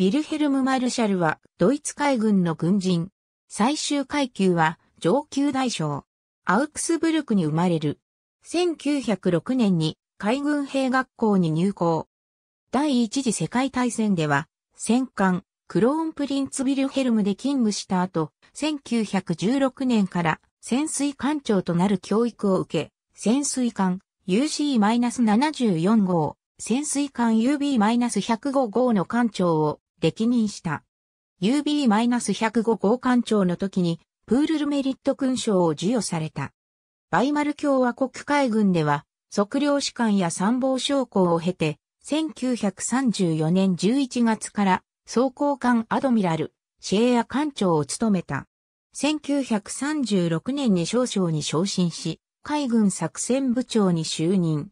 ビルヘルム・マルシャルはドイツ海軍の軍人。最終階級は上級大将。アウクスブルクに生まれる。1906年に海軍兵学校に入校。第一次世界大戦では戦艦クローンプリンツビルヘルムで勤務した後、1916年から潜水艦長となる教育を受け、潜水艦 UC-74 号、潜水艦 UB-105 号の艦長を歴任した。UB-105 号艦長の時に、プールルメリット勲章を授与された。バイマル共和国海軍では、測量士官や参謀将校を経て、1934年11月から装甲艦アドミラル、シェーア艦長を務めた。1936年に少将に昇進し、海軍作戦部長に就任。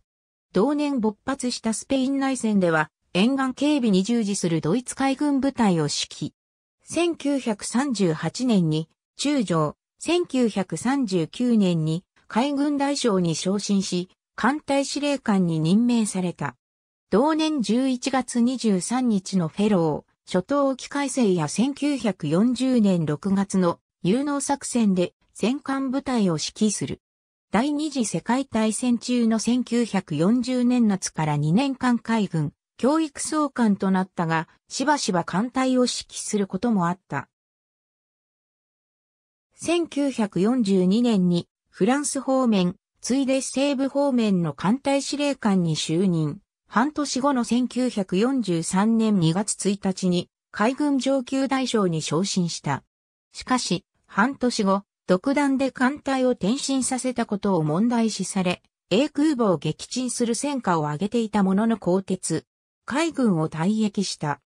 同年勃発したスペイン内戦では、沿岸警備に従事するドイツ海軍部隊を指揮。1938年に中将、1939年に海軍大将に昇進し、艦隊司令官に任命された。同年11月23日のフェロー、初等機改正や1940年6月の有能作戦で戦艦部隊を指揮する。第二次世界大戦中の1940年夏から2年間海軍、教育総監となったが、しばしば艦隊を指揮することもあった。1942年にフランス方面、ついで西部方面の艦隊司令官に就任。半年後の1943年2月1日に海軍上級大将に昇進した。しかし、半年後、独断で艦隊を転身させたことを問題視され、A 空母を撃沈する戦果を上げていたものの鋼鉄、海軍を退役した。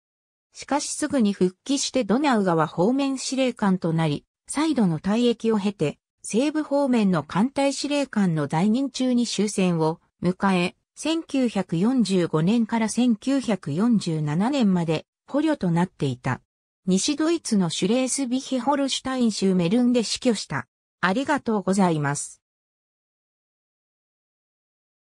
しかしすぐに復帰してドナウ川方面司令官となり、再度の退役を経て、西部方面の艦隊司令官の在任中に終戦を迎え、1945年から1947年まで捕虜となっていた。西ドイツのシュレースビヒホルシュタイン州メルンで死去した。ありがとうございます。